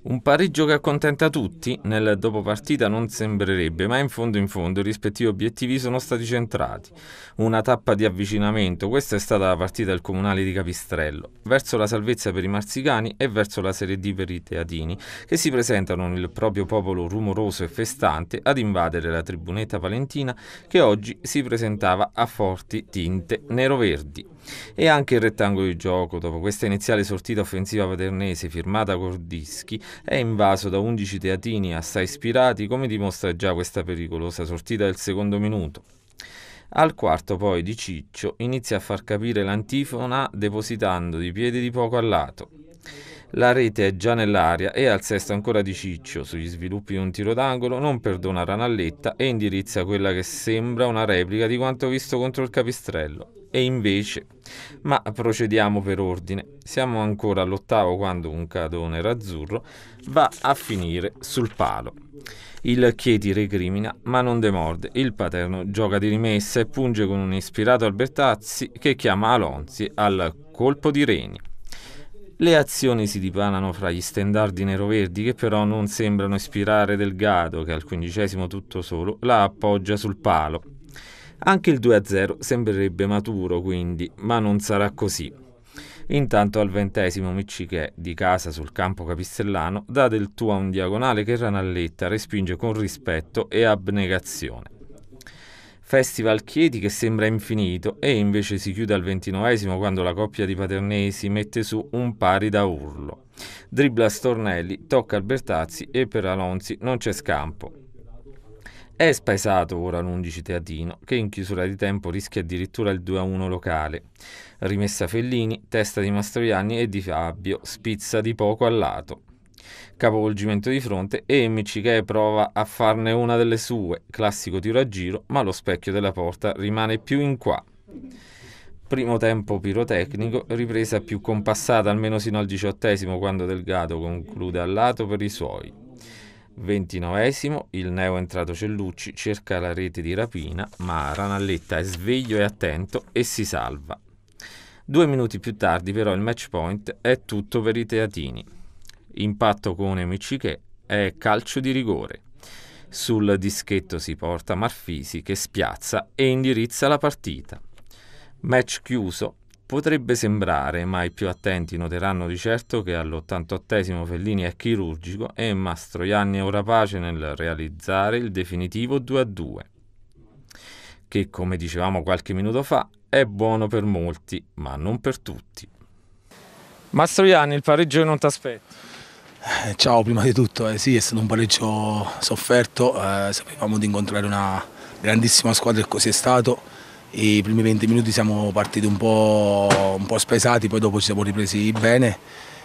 Un pareggio che accontenta tutti nel dopopartita non sembrerebbe, ma in fondo in fondo i rispettivi obiettivi sono stati centrati. Una tappa di avvicinamento, questa è stata la partita del comunale di Capistrello, verso la salvezza per i marzicani e verso la Serie D per i teatini, che si presentano nel proprio popolo rumoroso e festante ad invadere la tribunetta palentina che oggi si presentava a forti tinte nero-verdi. E anche il rettangolo di gioco, dopo questa iniziale sortita offensiva paternese firmata Cordi rischi, è invaso da 11 teatini assai ispirati, come dimostra già questa pericolosa sortita del secondo minuto. Al quarto poi di Ciccio inizia a far capire l'antifona depositando di piedi di poco a lato. La rete è già nell'aria e al sesto ancora di Ciccio, sugli sviluppi di un tiro d'angolo, non perdona Ranalletta e indirizza quella che sembra una replica di quanto visto contro il Capistrello e invece. Ma procediamo per ordine. Siamo ancora all'ottavo quando un cadone razzurro va a finire sul palo. Il Chieti recrimina, ma non demorde. Il paterno gioca di rimessa e punge con un ispirato Albertazzi che chiama Alonzi al colpo di reni. Le azioni si dipanano fra gli stendardi nero-verdi che però non sembrano ispirare Delgado che al quindicesimo tutto solo la appoggia sul palo. Anche il 2-0 sembrerebbe maturo quindi, ma non sarà così. Intanto al ventesimo Miccichè, di casa sul campo capistellano, dà del tuo a un diagonale che Ranalletta respinge con rispetto e abnegazione. Festival Chieti che sembra infinito e invece si chiude al ventinovesimo quando la coppia di Paternesi mette su un pari da urlo. Dribbla Stornelli, tocca Albertazzi e per Alonzi non c'è scampo. È spaesato ora l'11 teatino, che in chiusura di tempo rischia addirittura il 2-1 locale. Rimessa Fellini, testa di Mastroianni e di Fabio, spizza di poco al lato. Capovolgimento di fronte e MC che prova a farne una delle sue, classico tiro a giro, ma lo specchio della porta rimane più in qua. Primo tempo pirotecnico, ripresa più compassata almeno sino al diciottesimo quando Delgado conclude al lato per i suoi. 29esimo, il neo entrato Cellucci cerca la rete di rapina, ma Ranalletta è sveglio e attento e si salva. Due minuti più tardi però il match point è tutto per i teatini. Impatto con che è calcio di rigore. Sul dischetto si porta Marfisi che spiazza e indirizza la partita. Match chiuso Potrebbe sembrare, ma i più attenti noteranno di certo che all'88 Fellini è chirurgico e Mastroianni è un rapace nel realizzare il definitivo 2 a 2, che come dicevamo qualche minuto fa è buono per molti, ma non per tutti. Mastroianni, il pareggio non ti aspetta. Eh, ciao, prima di tutto, eh, sì, è stato un pareggio sofferto, eh, sapevamo di incontrare una grandissima squadra e così è stato i primi 20 minuti siamo partiti un po', un po spesati, poi dopo ci siamo ripresi bene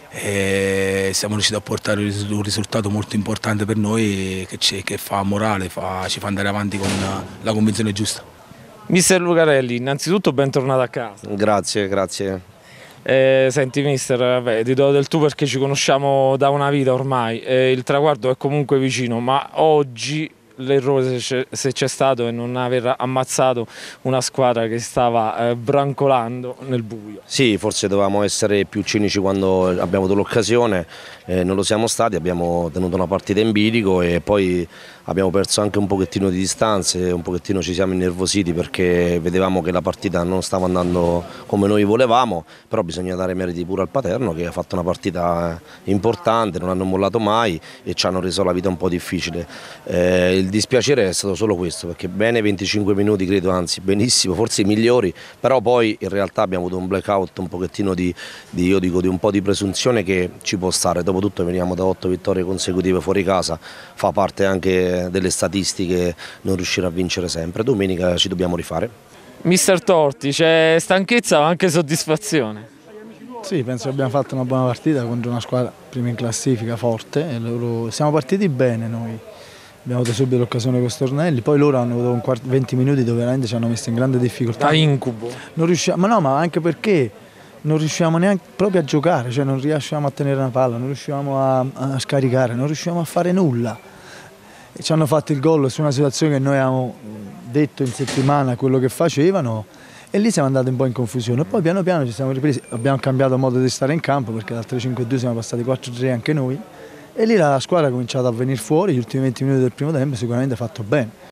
e siamo riusciti a portare un risultato molto importante per noi che, che fa morale, fa, ci fa andare avanti con la convinzione giusta. Mister Lucarelli, innanzitutto bentornato a casa. Grazie, grazie. Eh, senti mister, vabbè, ti do del tu perché ci conosciamo da una vita ormai, eh, il traguardo è comunque vicino, ma oggi l'errore se c'è stato e non aver ammazzato una squadra che stava eh, brancolando nel buio. Sì, forse dovevamo essere più cinici quando abbiamo avuto l'occasione, eh, non lo siamo stati, abbiamo tenuto una partita in bilico e poi abbiamo perso anche un pochettino di distanze, un pochettino ci siamo innervositi perché vedevamo che la partita non stava andando come noi volevamo, però bisogna dare meriti pure al Paterno che ha fatto una partita eh, importante, non hanno mollato mai e ci hanno reso la vita un po' difficile. Eh, il dispiacere è stato solo questo, perché bene 25 minuti credo, anzi benissimo, forse i migliori, però poi in realtà abbiamo avuto un blackout un pochettino di, di, io dico, di un po' di presunzione che ci può stare, dopotutto veniamo da 8 vittorie consecutive fuori casa, fa parte anche delle statistiche non riuscire a vincere sempre, domenica ci dobbiamo rifare. Mister Torti, c'è stanchezza o anche soddisfazione? Sì, penso che abbiamo fatto una buona partita contro una squadra prima in classifica forte, siamo partiti bene noi abbiamo avuto subito l'occasione con Stornelli, poi loro hanno avuto quarto, 20 minuti dove veramente ci hanno messo in grande difficoltà. Da incubo. Riusciamo, ma no, ma anche perché non riusciamo neanche proprio a giocare, cioè non riusciamo a tenere una palla, non riusciamo a, a scaricare, non riusciamo a fare nulla. E ci hanno fatto il gol su una situazione che noi avevamo detto in settimana quello che facevano e lì siamo andati un po' in confusione. Poi piano piano ci siamo ripresi, abbiamo cambiato modo di stare in campo perché dal 3-5-2 siamo passati 4-3 anche noi e lì la squadra ha cominciato a venire fuori, gli ultimi 20 minuti del primo tempo sicuramente ha fatto bene.